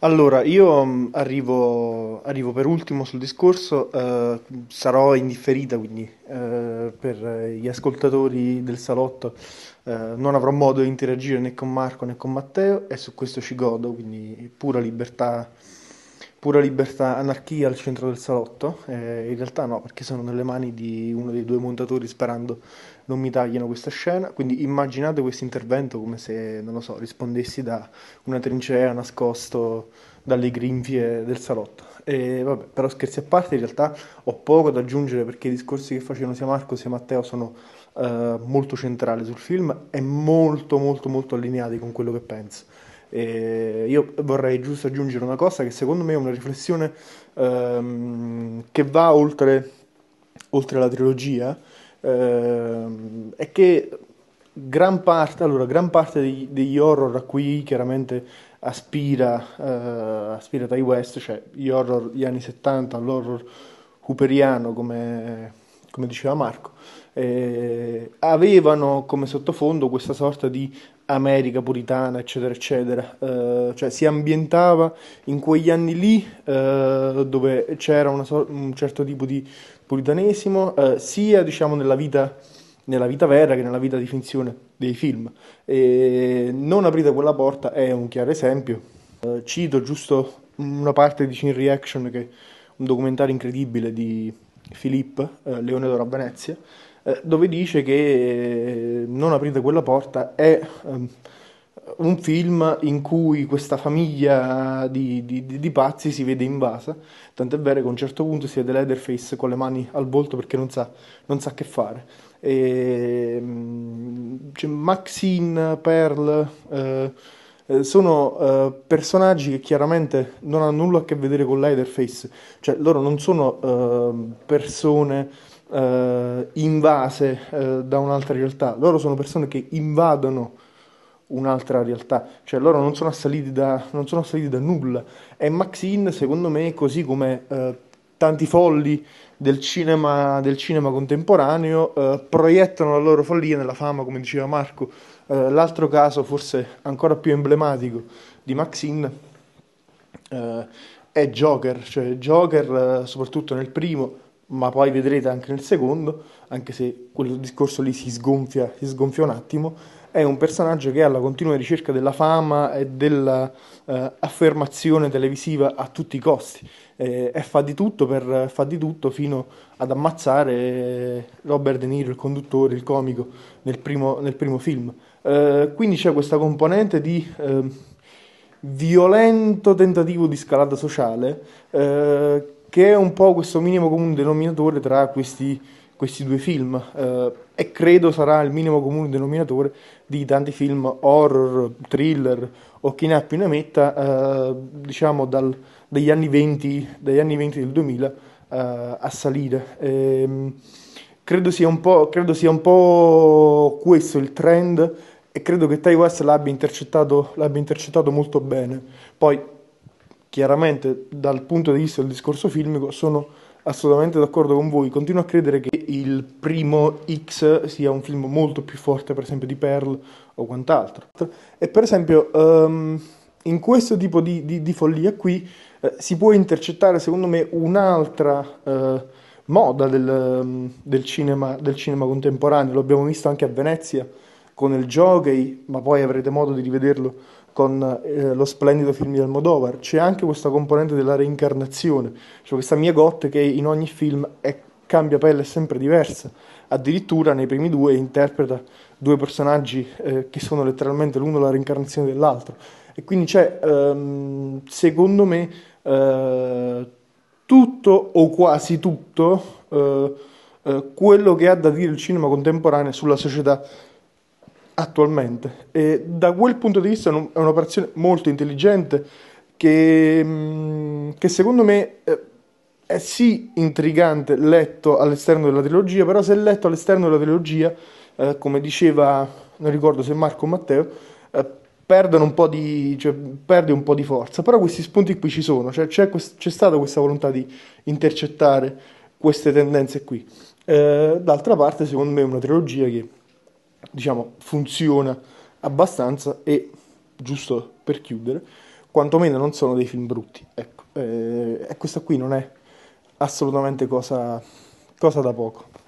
Allora, io mm, arrivo, arrivo per ultimo sul discorso, eh, sarò indifferita, quindi eh, per gli ascoltatori del salotto eh, non avrò modo di interagire né con Marco né con Matteo e su questo ci godo, quindi pura libertà pura libertà, anarchia al centro del salotto? Eh, in realtà no, perché sono nelle mani di uno dei due montatori sperando non mi tagliano questa scena, quindi immaginate questo intervento come se, non lo so, rispondessi da una trincea nascosto dalle grinfie del salotto. E vabbè, però scherzi a parte, in realtà ho poco da aggiungere perché i discorsi che facevano sia Marco sia Matteo sono eh, molto centrali sul film e molto molto molto allineati con quello che penso. E io vorrei giusto aggiungere una cosa che secondo me è una riflessione ehm, che va oltre, oltre la trilogia, ehm, è che gran parte, allora, gran parte degli, degli, horror a cui chiaramente aspira, eh, aspira Tai West, cioè gli horror degli anni 70, l'horror hooperiano come come diceva Marco, eh, avevano come sottofondo questa sorta di America puritana, eccetera, eccetera, eh, cioè si ambientava in quegli anni lì eh, dove c'era so- un certo tipo di puritanesimo, eh, sia diciamo nella vita, nella vita vera che nella vita di finzione dei film. E non aprite quella porta è un chiaro esempio. Eh, cito giusto una parte di Cine Reaction che un documentario incredibile di Filippo, eh, Leone d'Oro a Venezia, eh, dove dice che eh, Non aprite quella porta è ehm, un film in cui questa famiglia di, di, di, pazzi si vede invasa, tant'è vero che a un certo punto si vede Leatherface con le mani al volto perché non sa, non sa che fare. E, ehm, c'è Maxine, Pearl... Eh, eh, sono eh, personaggi che chiaramente non hanno nulla a che vedere con l'Etherface, cioè loro non sono ehm, persone eh, invase eh, da un'altra realtà, loro sono persone che invadono un'altra realtà, cioè loro non sono assaliti da, sono assaliti da nulla e Maxine secondo me così come tanti folli del cinema, del cinema contemporaneo eh, proiettano la loro follia nella fama, come diceva Marco. Eh, l'altro caso, forse ancora più emblematico, di Maxine eh, è Joker, cioè Joker eh, soprattutto nel primo, ma poi vedrete anche nel secondo, anche se quel discorso lì si sgonfia, si sgonfia un attimo, è un personaggio che è alla continua ricerca della fama e dell'affermazione eh, televisiva a tutti i costi eh, e fa di tutto per fa di tutto fino ad ammazzare eh, Robert De Niro, il conduttore, il comico nel primo, nel primo film. Eh, quindi c'è questa componente di ehm, violento tentativo di scalata sociale eh, che è un po' questo minimo comune denominatore tra questi questi due film eh, e credo sarà il minimo comune denominatore di tanti film horror, thriller o chi ne ha più ne metta, eh, diciamo dal, dagli, anni 20, dagli, anni 20, del 2000 eh, a salire. E, ehm, credo, sia credo, sia un po', questo il trend e credo che Ty West l'abbia intercettato, l'abbia intercettato molto bene. Poi, chiaramente, dal punto di vista del discorso filmico, sono assolutamente d'accordo con voi. Continuo a credere che il primo X sia un film molto più forte, per esempio, di Pearl o quant'altro. E per esempio, um, in questo tipo di, di, di follia qui eh, si può intercettare, secondo me, un'altra eh, moda del, ehm, del, cinema, del cinema contemporaneo. L'abbiamo visto anche a Venezia con il jockey, ma poi avrete modo di rivederlo con eh, lo splendido film di Almodovar, c'è anche questa componente della reincarnazione, cioè questa mia Gotte che in ogni film è, cambia pelle sempre diversa, addirittura nei primi due interpreta due personaggi eh, che sono letteralmente l'uno la reincarnazione dell'altro. E quindi c'è, ehm, secondo me, eh, tutto o quasi tutto eh, eh, quello che ha da dire il cinema contemporaneo sulla società attualmente. E da quel punto di vista è un'operazione molto intelligente che, mm, che secondo me eh, è sì intrigante letto all'esterno della trilogia, però se letto all'esterno della trilogia, eh, come diceva, non ricordo se Marco o Matteo, eh, perdono un po' di, cioè, perde un po' di forza, però questi spunti qui ci sono, cioè, c'è, c'è stata questa volontà di intercettare queste tendenze qui. Eh, d'altra parte, secondo me, è una trilogia che diciamo, funziona abbastanza e, giusto per chiudere, quantomeno non sono dei film brutti. Ecco, eh, questa qui non è assolutamente cosa, cosa da poco.